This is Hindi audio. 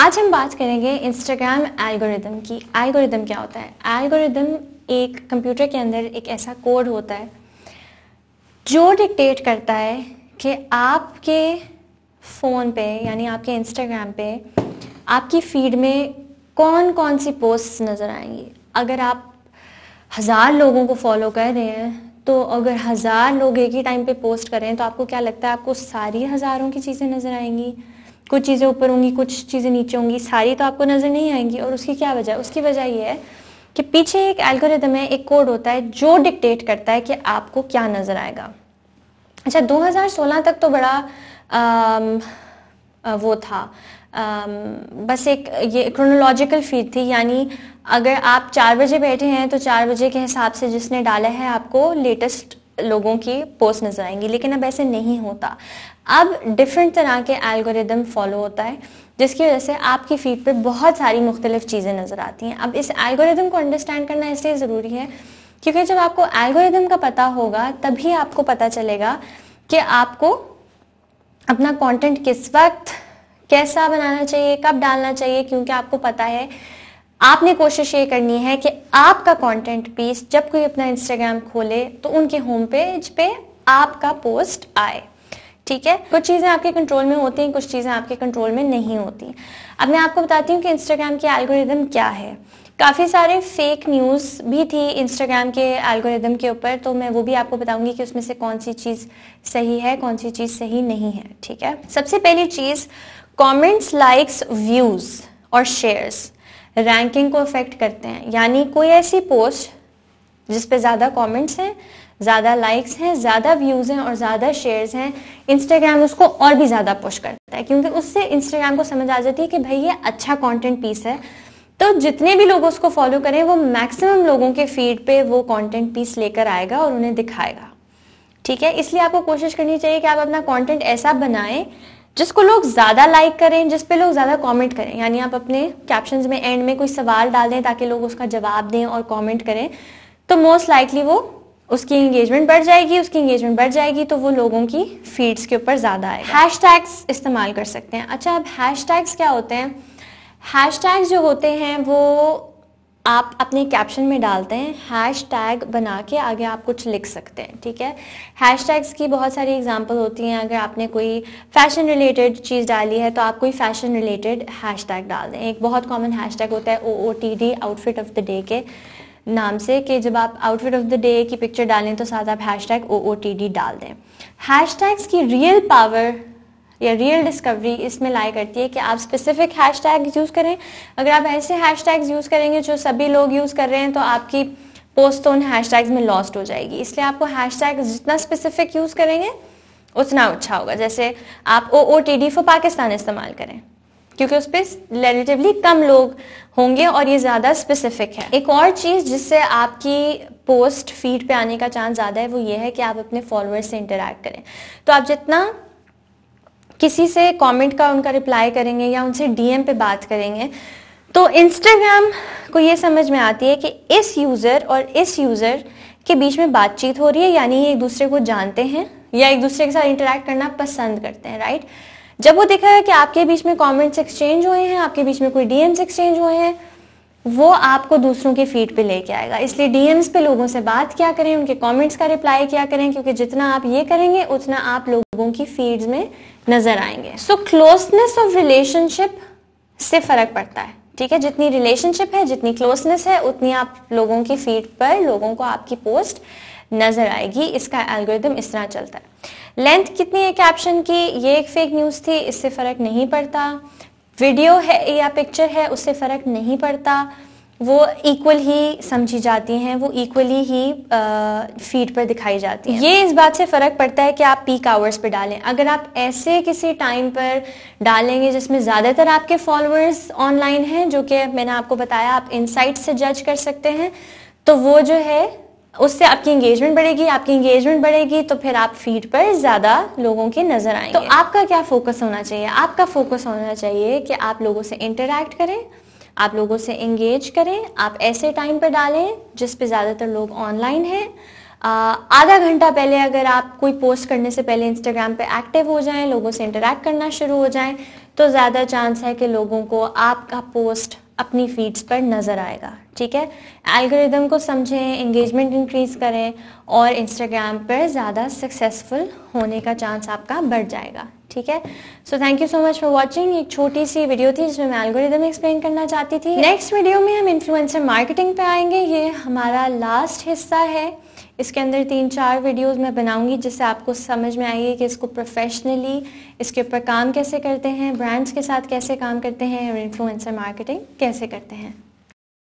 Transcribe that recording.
आज हम बात करेंगे इंस्टाग्राम एल्गोरिदम की एल्गोरिदम क्या होता है एल्गोरिदम एक कंप्यूटर के अंदर एक ऐसा कोड होता है जो डिक्टेट करता है कि आपके फ़ोन पे यानी आपके इंस्टाग्राम पे आपकी फीड में कौन कौन सी पोस्ट नज़र आएंगी अगर आप हज़ार लोगों को फॉलो कर रहे हैं तो अगर हज़ार लोग एक ही टाइम पे पोस्ट करें तो आपको क्या लगता है आपको सारी हज़ारों की चीज़ें नज़र आएंगी कुछ चीज़ें ऊपर होंगी कुछ चीज़ें नीचे होंगी सारी तो आपको नज़र नहीं आएंगी और उसकी क्या वजह उसकी वजह यह है कि पीछे एक एल्गोरिदम है एक कोड होता है जो डिक्टेट करता है कि आपको क्या नज़र आएगा अच्छा 2016 तक तो बड़ा आम, वो था आम, बस एक ये क्रोनोलॉजिकल फीड थी यानी अगर आप चार बजे बैठे हैं तो चार बजे के हिसाब से जिसने डाला है आपको लेटेस्ट लोगों की पोस्ट नजर आएंगी लेकिन अब ऐसे नहीं होता अब डिफरेंट तरह के एल्गोरिदम फॉलो होता है जिसकी वजह से आपकी फीड पे बहुत सारी मुख्तलिफ चीज़ें नज़र आती हैं अब इस एल्गोरिदम को अंडरस्टैंड करना इसलिए ज़रूरी है क्योंकि जब आपको एल्गोरिदम का पता होगा तभी आपको पता चलेगा कि आपको अपना कंटेंट किस वक्त कैसा बनाना चाहिए कब डालना चाहिए क्योंकि आपको पता है आपने कोशिश ये करनी है कि आपका कंटेंट पीस जब कोई अपना इंस्टाग्राम खोले तो उनके होम पेज पे आपका पोस्ट आए ठीक है कुछ चीज़ें आपके कंट्रोल में होती हैं कुछ चीज़ें आपके कंट्रोल में नहीं होती अब मैं आपको बताती हूँ कि इंस्टाग्राम की एल्गोरिदम क्या है काफ़ी सारे फेक न्यूज़ भी थी इंस्टाग्राम के एल्गोरिदम के ऊपर तो मैं वो भी आपको बताऊंगी कि उसमें से कौन सी चीज़ सही है कौन सी चीज़ सही नहीं है ठीक है सबसे पहली चीज़ कमेंट्स लाइक्स व्यूज़ और शेयर्स रैंकिंग को अफेक्ट करते हैं यानी कोई ऐसी पोस्ट जिस पे ज़्यादा कमेंट्स हैं ज़्यादा लाइक्स हैं ज़्यादा व्यूज़ हैं और ज़्यादा शेयर्स हैं इंस्टाग्राम उसको और भी ज़्यादा पुश करता है क्योंकि उससे इंस्टाग्राम को समझ आ जाती है कि भाई ये अच्छा कंटेंट पीस है तो जितने भी लोग उसको फॉलो करें वो मैक्सिमम लोगों के फीड पे वो कंटेंट पीस लेकर आएगा और उन्हें दिखाएगा ठीक है इसलिए आपको कोशिश करनी चाहिए कि आप अपना कंटेंट ऐसा बनाएं जिसको लोग ज़्यादा लाइक करें जिस पे लोग ज़्यादा कमेंट करें यानी आप अपने कैप्शंस में एंड में कोई सवाल डाल दें ताकि लोग उसका जवाब दें और कमेंट करें तो मोस्ट लाइकली वो उसकी इंगेजमेंट बढ़ जाएगी उसकी इंगेजमेंट बढ़ जाएगी तो वो लोगों की फीड्स के ऊपर ज़्यादा आए हैश टैग्स इस्तेमाल कर सकते हैं अच्छा अब हैश टैग्स क्या होते हैं हैश जो होते हैं वो आप अपने कैप्शन में डालते हैं हैश टैग बना के आगे आप कुछ लिख सकते हैं ठीक है हैश टैग्स की बहुत सारी एग्जांपल होती हैं अगर आपने कोई फैशन रिलेटेड चीज़ डाली है तो आप कोई फैशन रिलेटेड हैश टैग डाल दें एक बहुत कॉमन हैश टैग होता है O O T D outfit of the day के नाम से कि जब आप आउटफिट ऑफ द डे की पिक्चर डालें तो साथ आप hash tag O O T D डाल दें हैश टैग्स की रियल पावर या रियल डिस्कवरी इसमें लाई करती है कि आप स्पेसिफिक हैश टैग यूज़ करें अगर आप ऐसे हैश यूज़ करेंगे जो सभी लोग यूज़ कर रहे हैं तो आपकी पोस्ट तो उन हैश में लॉस्ट हो जाएगी इसलिए आपको हैश टैग जितना स्पेसिफिक यूज़ करेंगे उतना अच्छा होगा जैसे आप O O T D for Pakistan इस्तेमाल करें क्योंकि उस पर रिलेटिवली कम लोग होंगे और ये ज़्यादा स्पेसिफिक है एक और चीज़ जिससे आपकी पोस्ट फीड पे आने का चांस ज़्यादा है वो ये है कि आप अपने फॉलोअर्स से इंटरेक्ट करें तो आप जितना किसी से कमेंट का उनका रिप्लाई करेंगे या उनसे डीएम पे बात करेंगे तो इंस्टाग्राम को ये समझ में आती है कि इस यूज़र और इस यूज़र के बीच में बातचीत हो रही है यानी ये एक दूसरे को जानते हैं या एक दूसरे के साथ इंटरेक्ट करना पसंद करते हैं राइट जब वो देखा है कि आपके बीच में कमेंट्स एक्सचेंज हुए हैं आपके बीच में कोई डीएम्स एक्सचेंज हुए हैं वो आपको दूसरों के फीड पे लेके आएगा इसलिए डीएम्स पे लोगों से बात क्या करें उनके कमेंट्स का रिप्लाई क्या करें क्योंकि जितना आप ये करेंगे उतना आप लोगों की फीड्स में नजर आएंगे सो क्लोजनेस ऑफ रिलेशनशिप से फर्क पड़ता है ठीक है जितनी रिलेशनशिप है जितनी क्लोजनेस है उतनी आप लोगों की फीड पर लोगों को आपकी पोस्ट नजर आएगी इसका एल्गोरिदम इस तरह चलता है लेंथ कितनी है कैप्शन की ये एक फेक न्यूज़ थी इससे फ़र्क नहीं पड़ता वीडियो है या पिक्चर है उससे फ़र्क नहीं पड़ता वो इक्वल ही समझी जाती हैं वो इक्वली ही फीड पर दिखाई जाती हैं ये इस बात से फ़र्क पड़ता है कि आप पीक आवर्स पर डालें अगर आप ऐसे किसी टाइम पर डालेंगे जिसमें ज़्यादातर आपके फॉलोअर्स ऑनलाइन हैं जो कि मैंने आपको बताया आप इनसाइट से जज कर सकते हैं तो वो जो है उससे आपकी इंगेजमेंट बढ़ेगी आपकी इंगेजमेंट बढ़ेगी तो फिर आप फीड पर ज्यादा लोगों की नजर आएंगे तो आपका क्या फोकस होना चाहिए आपका फोकस होना चाहिए कि आप लोगों से इंटरेक्ट करें आप लोगों से इंगेज करें आप ऐसे टाइम पर डालें जिस पे ज़्यादातर लोग ऑनलाइन हैं आधा घंटा पहले अगर आप कोई पोस्ट करने से पहले इंस्टाग्राम पे एक्टिव हो जाएं लोगों से इंटरेक्ट करना शुरू हो जाएं तो ज़्यादा चांस है कि लोगों को आपका पोस्ट अपनी फीड्स पर नज़र आएगा ठीक है एल्गोरिदम को समझें एंगेजमेंट इंक्रीज करें और इंस्टाग्राम पर ज़्यादा सक्सेसफुल होने का चांस आपका बढ़ जाएगा ठीक है so thank you so much for watching एक छोटी सी वीडियो थी जिसमें मैं एल्गोरिदम एक्सप्लेन करना चाहती थी नेक्स्ट वीडियो में हम इन्फ्लुएंसर मार्केटिंग पे आएंगे ये हमारा लास्ट हिस्सा है इसके अंदर तीन चार वीडियोस मैं बनाऊंगी जिससे आपको समझ में आएगी कि इसको प्रोफेशनली इसके ऊपर काम कैसे करते हैं ब्रांड्स के साथ कैसे काम करते हैं और इन्फ्लुएंसर मार्केटिंग कैसे करते हैं